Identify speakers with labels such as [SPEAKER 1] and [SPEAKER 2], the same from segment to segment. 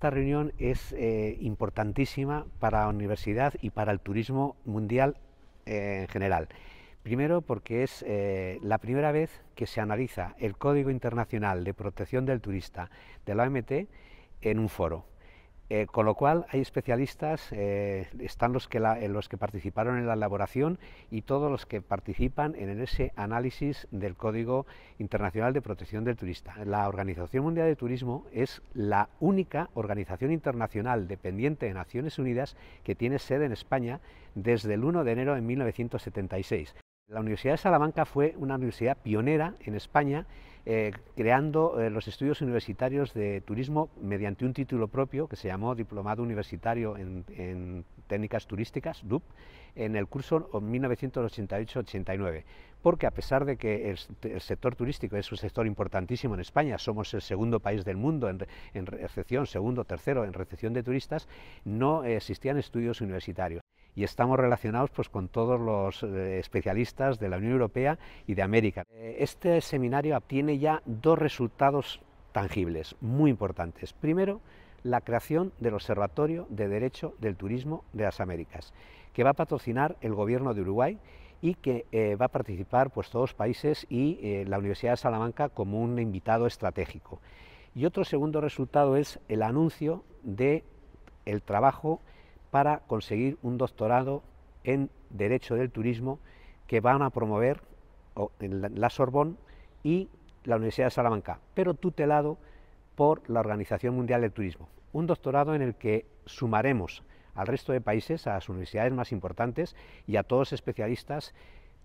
[SPEAKER 1] Esta reunión es eh, importantísima para la universidad y para el turismo mundial eh, en general. Primero porque es eh, la primera vez que se analiza el Código Internacional de Protección del Turista de la OMT en un foro. Eh, con lo cual hay especialistas, eh, están los que, eh, los que participaron en la elaboración y todos los que participan en ese análisis del Código Internacional de Protección del Turista. La Organización Mundial de Turismo es la única organización internacional dependiente de Naciones Unidas que tiene sede en España desde el 1 de enero de 1976. La Universidad de Salamanca fue una universidad pionera en España, eh, creando eh, los estudios universitarios de turismo mediante un título propio que se llamó Diplomado Universitario en, Técnicas Turísticas, DUP, en el curso 1988-89. Porque a pesar de que el, sector turístico es un sector importantísimo en España, somos el segundo país del mundo en recepción, segundo, tercero en recepción de turistas, no existían estudios universitarios y estamos relacionados pues, con todos los eh, especialistas de la Unión Europea y de América. Eh, este seminario obtiene ya dos resultados tangibles, muy importantes. Primero, la creación del Observatorio de Derecho del Turismo de las Américas, que va a patrocinar el Gobierno de Uruguay y que eh, va a participar pues, todos los países y la Universidad de Salamanca como un invitado estratégico. Y otro segundo resultado es el anuncio del el trabajo para conseguir un doctorado en Derecho del Turismo que van a promover la Sorbón y la Universidad de Salamanca, pero tutelado por la Organización Mundial del Turismo. Un doctorado en el que sumaremos al resto de países, a las universidades más importantes y a todos los especialistas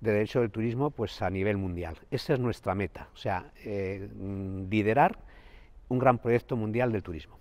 [SPEAKER 1] de derecho del turismo pues a nivel mundial. Esa es nuestra meta, o sea, eh, mm, liderar un gran proyecto mundial del turismo.